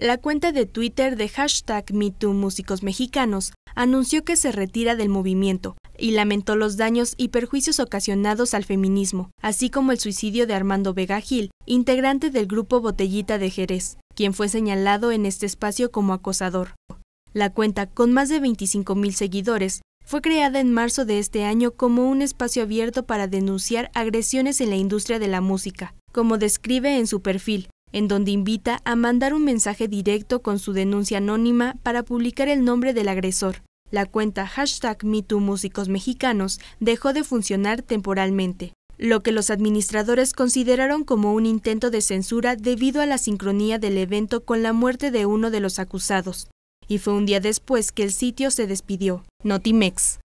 La cuenta de Twitter de hashtag MeTooMúsicosMexicanos anunció que se retira del movimiento y lamentó los daños y perjuicios ocasionados al feminismo, así como el suicidio de Armando Vega Gil, integrante del grupo Botellita de Jerez, quien fue señalado en este espacio como acosador. La cuenta, con más de 25.000 seguidores, fue creada en marzo de este año como un espacio abierto para denunciar agresiones en la industria de la música, como describe en su perfil, en donde invita a mandar un mensaje directo con su denuncia anónima para publicar el nombre del agresor. La cuenta hashtag MeTooMúsicosMexicanos dejó de funcionar temporalmente, lo que los administradores consideraron como un intento de censura debido a la sincronía del evento con la muerte de uno de los acusados. Y fue un día después que el sitio se despidió. Notimex.